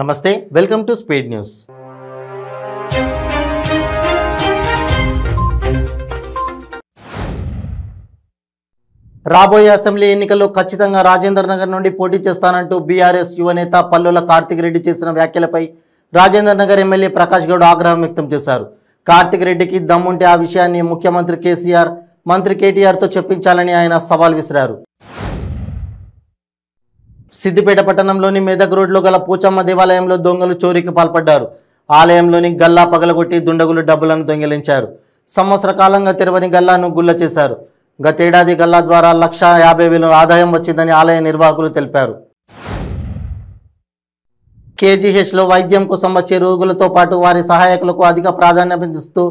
నమస్తే welcome to speed news రాబోయే assembly ఎన్నికల్లో ఖచ్చితంగా రాజేంద్ర నగర్ నుండి పోటీ చేస్తానంటూ బీఆర్ఎస్ యువనేత పల్లుల కార్తిక్ రెడ్డి చేసిన వ్యాఖ్యలపై రాజేంద్ర నగర్ ఎమ్మెల్యే ప్రకాష్ గౌడ్ ఆగ్రహం వ్యక్తం చేశారు కార్తిక్ రెడ్డికి దమ్ముంటే ఆ విషయాన్ని ముఖ్యమంత్రి కేసీఆర్ మంత్రి కేటీఆర్తో చెప్పించాలని ఆయన సవాల్ విసిరారు సిద్దిపేట పట్టణంలోని మెదక్ రోడ్లో గల పూచమ్మ దేవాలయంలో దొంగలు చోరీకి పాల్పడ్డారు ఆలయంలోని గల్లా పగలగొట్టి దుండగులు డబ్బులను దొంగిలించారు సంవత్సర కాలంగా తెరవని గల్లాను గుల్ల చేశారు గతేడాది గల్లా ద్వారా లక్ష యాభై వేలు ఆదాయం వచ్చిందని ఆలయ నిర్వాహకులు తెలిపారు కేజీహెచ్లో వైద్యం కోసం వచ్చే రోగులతో పాటు వారి సహాయకులకు అధిక ప్రాధాన్యతనిస్తూ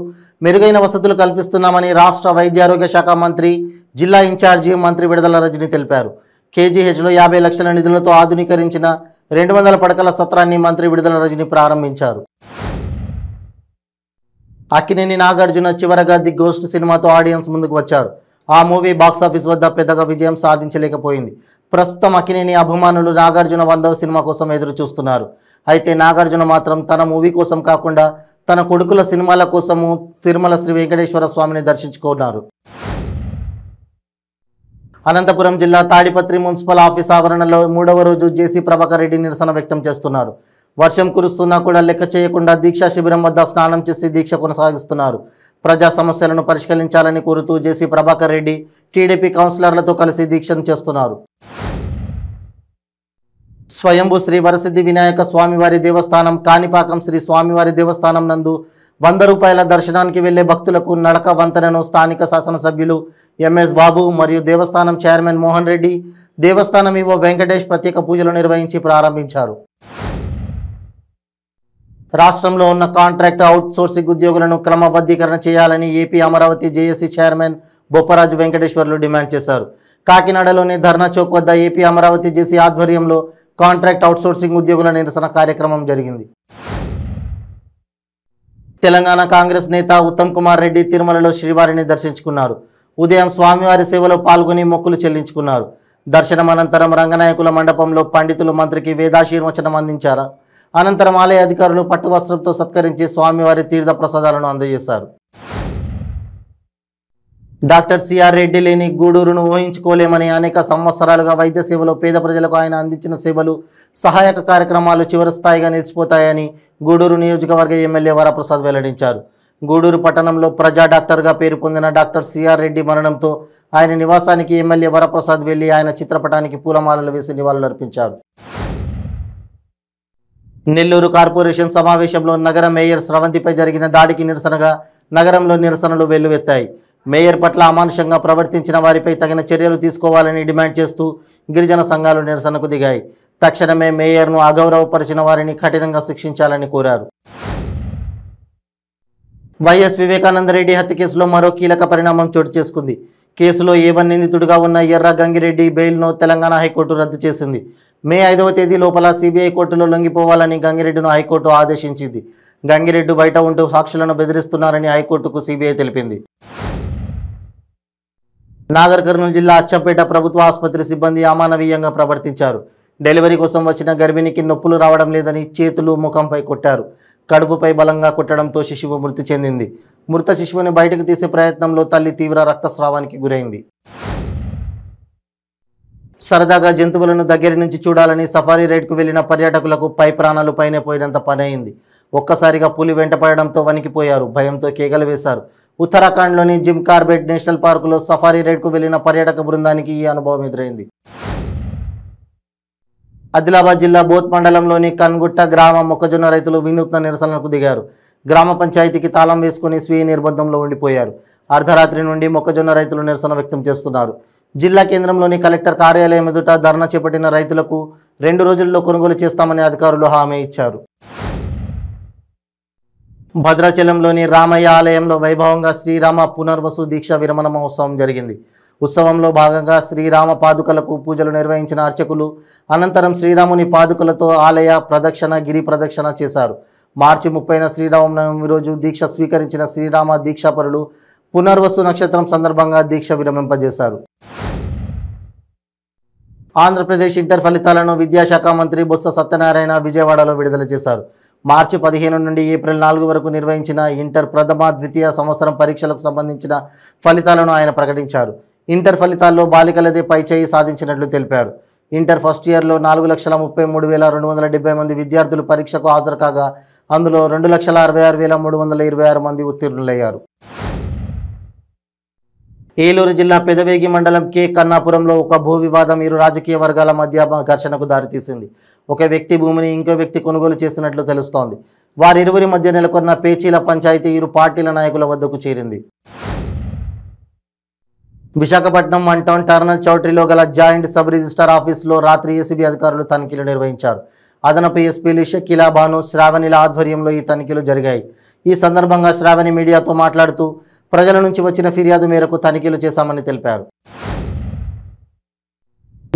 మెరుగైన వసతులు కల్పిస్తున్నామని రాష్ట్ర వైద్యారోగ్య శాఖ మంత్రి జిల్లా ఇన్ఛార్జి మంత్రి విడుదల రజని తెలిపారు కేజీహెచ్లో యాభై లక్షల నిధులతో ఆధునీకరించిన రెండు వందల పడకల సత్రాన్ని మంత్రి విడుదల రజని ప్రారంభించారు అక్కినేని నాగార్జున చివరగా ది గోస్ట్ సినిమాతో ఆడియన్స్ ముందుకు వచ్చారు ఆ మూవీ బాక్సాఫీస్ వద్ద పెద్దగా విజయం సాధించలేకపోయింది ప్రస్తుతం అక్కినేని అభిమానులు నాగార్జున వందవ సినిమా కోసం ఎదురు చూస్తున్నారు అయితే నాగార్జున మాత్రం తన మూవీ కోసం కాకుండా తన కొడుకుల సినిమాల కోసము తిరుమల శ్రీ వెంకటేశ్వర స్వామిని దర్శించుకున్నారు అనంతపురం జిల్లా తాడిపత్రి మున్సిపల్ ఆఫీస్ ఆవరణలో మూడవ రోజు జేసీ ప్రభాకర్ రెడ్డి నిరసన వ్యక్తం చేస్తున్నారు వర్షం కురుస్తున్నా కూడా లెక్క చేయకుండా దీక్షా శిబిరం వద్ద స్నానం చేసి దీక్ష కొనసాగిస్తున్నారు ప్రజా సమస్యలను పరిష్కరించాలని కోరుతూ జేసీ ప్రభాకర్ రెడ్డి టీడీపీ కౌన్సిలర్లతో కలిసి దీక్షను చేస్తున్నారు స్వయంభూ శ్రీ వరసిద్ధి వినాయక స్వామివారి దేవస్థానం కాణిపాకం శ్రీ స్వామివారి దేవస్థానం నందు వంద రూపాయల దర్శనానికి వెళ్లే భక్తులకు నడక వంతెనను స్థానిక శాసనసభ్యులు ఎంఎస్ బాబు మరియు దేవస్థానం చైర్మన్ మోహన్ రెడ్డి దేవస్థానం ఇవో వెంకటేష్ ప్రత్యేక పూజలు నిర్వహించి ప్రారంభించారు రాష్ట్రంలో ఉన్న కాంట్రాక్ట్ అవుట్సోర్సింగ్ ఉద్యోగులను క్రమబద్ధీకరణ చేయాలని AP Amaravati JAC chairman Bopparaju Venkateswarlu demand చేశారు కాకినాడలోని ధర్నా చౌక్ వద్ద ఏపీ అమరావతి జేసీ ఆధ్వర్యంలో కాంట్రాక్ట్ అవుట్సోర్సింగ్ ఉద్యోగుల నిరసన కార్యక్రమం జరిగింది తెలంగాణ కాంగ్రెస్ నేత ఉత్తమ్ కుమార్ రెడ్డి తిరుమలలో శ్రీవారిని దర్శించుకున్నారు ఉదయం స్వామివారి సేవలో పాల్గొని మొక్కులు చెల్లించుకున్నారు దర్శనం అనంతరం రంగనాయకుల మండపంలో పండితులు మంత్రికి వేదాశీర్వచనం అందించారు అనంతరం ఆలయ అధికారులు పట్టు వస్త్రంతో సత్కరించి స్వామివారి తీర్థ ప్రసాదాలను అందజేశారు డాక్టర్ సిఆర్ రెడ్డి లేని గూడూరును ఊహించుకోలేమని అనేక సంవత్సరాలుగా వైద్య సేవలో పేద ప్రజలకు ఆయన అందించిన సేవలు సహాయక కార్యక్రమాలు చివరి స్థాయిగా నిలిచిపోతాయని గూడూరు నియోజకవర్గ ఎమ్మెల్యే వరప్రసాద్ వెల్లడించారు గూడూరు పట్టణంలో ప్రజా డాక్టర్గా పేరు పొందిన డాక్టర్ సిఆర్ రెడ్డి మరణంతో ఆయన నివాసానికి ఎమ్మెల్యే వరప్రసాద్ వెళ్లి ఆయన చిత్రపటానికి పూలమాలలు వేసి నివాళులర్పించారు నెల్లూరు కార్పొరేషన్ సమావేశంలో నగర మేయర్ స్రవంతిపై జరిగిన దాడికి నిరసనగా నగరంలో నిరసనలు వెల్లువెత్తాయి మేయర్ పట్ల అమానుషంగా ప్రవర్తించిన వారిపై తగిన చర్యలు తీసుకోవాలని డిమాండ్ చేస్తూ గిరిజన సంఘాలు నిరసనకు దిగాయి తక్షణమే మేయర్ను అగౌరవపరిచిన వారిని కఠినంగా శిక్షించాలని కోరారు వైఎస్ వివేకానందరెడ్డి హత్య కేసులో మరో కీలక పరిణామం చోటు చేసుకుంది కేసులో ఏవన్ నిందితుడిగా ఉన్న ఎర్ర గంగిరెడ్డి బెయిల్ను తెలంగాణ హైకోర్టు రద్దు చేసింది మే ఐదవ తేదీ లోపల సిబిఐ కోర్టులో లొంగిపోవాలని గంగిరెడ్డిను హైకోర్టు ఆదేశించింది గంగిరెడ్డి బయట ఉంటూ సాక్షులను బెదిరిస్తున్నారని హైకోర్టుకు సిబిఐ తెలిపింది నాగర్ కర్నూలు జిల్లా అచ్చంపేట ప్రభుత్వ ఆసుపత్రి సిబ్బంది అమానవీయంగా ప్రవర్తించారు డెలివరీ కోసం వచ్చిన గర్భిణికి నొప్పులు రావడం లేదని చేతులు ముఖంపై కొట్టారు కడుపుపై బలంగా కొట్టడంతో శిశువు మృతి చెందింది మృత శిశువుని బయటకు తీసే ప్రయత్నంలో తల్లి తీవ్ర రక్తస్రావానికి గురైంది సరదాగా జంతువులను దగ్గర నుంచి చూడాలని సఫారీ రైడ్కు వెళ్లిన పర్యాటకులకు పై ప్రాణాలు పైనే పోయినంత పనయింది ఒక్కసారిగా పులి వెంటపడడంతో వణికిపోయారు భయంతో కేకలు వేశారు ఉత్తరాఖండ్లోని జిమ్ కార్బెట్ నేషనల్ పార్కులో సఫారీ రైడ్కు వెళ్లిన పర్యాటక బృందానికి ఈ అనుభవం ఎదురైంది ఆదిలాబాద్ జిల్లా బోత్ మండలంలోని కన్గుట్ట గ్రామ మొక్కజొన్న రైతులు వినూత్న నిరసనలకు దిగారు గ్రామ పంచాయతీకి తాళం వేసుకుని స్వీయ నిర్బంధంలో ఉండిపోయారు అర్ధరాత్రి నుండి మొక్కజొన్న రైతులు నిరసన వ్యక్తం చేస్తున్నారు జిల్లా కేంద్రంలోని కలెక్టర్ కార్యాలయం ఎదుట ధర్నా చేపట్టిన రైతులకు రెండు రోజుల్లో కొనుగోలు చేస్తామని అధికారులు హామీ ఇచ్చారు భద్రాచలంలోని రామయ్య ఆలయంలో వైభవంగా శ్రీరామ పునర్వసు దీక్ష విరమణ మహోత్సవం జరిగింది ఉత్సవంలో భాగంగా శ్రీరామ పాదుకలకు పూజలు నిర్వహించిన అర్చకులు అనంతరం శ్రీరాముని పాదుకలతో ఆలయ ప్రదక్షిణ గిరి ప్రదక్షిణ చేశారు మార్చి ముప్పైన శ్రీరామనవమి రోజు దీక్ష స్వీకరించిన శ్రీరామ దీక్షాపరులు పునర్వసు నక్షత్రం సందర్భంగా దీక్ష విరమింపజేశారు ఆంధ్రప్రదేశ్ ఇంటర్ ఫలితాలను విద్యాశాఖ మంత్రి బొత్స సత్యనారాయణ విజయవాడలో విడుదల చేశారు మార్చి పదిహేను నుండి ఏప్రిల్ నాలుగు వరకు నిర్వహించిన ఇంటర్ ప్రథమ ద్వితీయ సంవత్సరం పరీక్షలకు సంబంధించిన ఫలితాలను ఆయన ప్రకటించారు ఇంటర్ ఫలితాల్లో బాలికలదే పైచేయి సాధించినట్లు తెలిపారు ఇంటర్ ఫస్ట్ ఇయర్లో నాలుగు లక్షల ముప్పై మూడు వేల రెండు వందల డెబ్బై మంది విద్యార్థులు పరీక్షకు హాజరు కాగా అందులో రెండు లక్షల అరవై ఆరు వేల మూడు వందల ఇరవై ఆరు మంది ఉత్తీర్ణులయ్యారు ఏలూరు జిల్లా పెదవేగి మండలం కే కన్నాపురంలో ఒక భూ వివాదం ఇరు రాజకీయ వర్గాల మధ్య ఘర్షణకు దారితీసింది ఒక వ్యక్తి భూమిని ఇంకో వ్యక్తి కొనుగోలు చేసినట్లు తెలుస్తోంది వారిరువురి మధ్య నెలకొన్న పేచీల పంచాయతీ ఇరు పార్టీల నాయకుల వద్దకు చేరింది విశాఖపట్నం వన్ టౌన్ టర్నల్ చౌట్రీలో గల జాయింట్ సబ్ రిజిస్టార్ ఆఫీసులో రాత్రి ఏసీబీ అధికారులు తనిఖీలు నిర్వహించారు అదనపు ఎస్పీలు షకీలా శ్రావణిల ఆధ్వర్యంలో ఈ తనిఖీలు జరిగాయి ఈ సందర్భంగా శ్రావణి మీడియాతో మాట్లాడుతూ ప్రజల నుంచి వచ్చిన ఫిర్యాదు మేరకు తనిఖీలు చేశామని తెలిపారు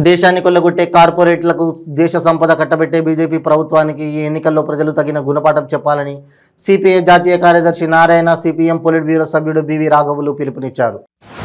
దేశాన్ని కొల్లగొట్టే కార్పొరేట్లకు దేశ సంపద కట్టబెట్టే బీజేపీ ప్రభుత్వానికి ఈ ఎన్నికల్లో ప్రజలు తగిన గుణపాఠం చెప్పాలని సిపిఐ జాతీయ కార్యదర్శి నారాయణ సిపిఎం పొలిట్ బ్యూరో సభ్యుడు బివి రాఘవులు పిలుపునిచ్చారు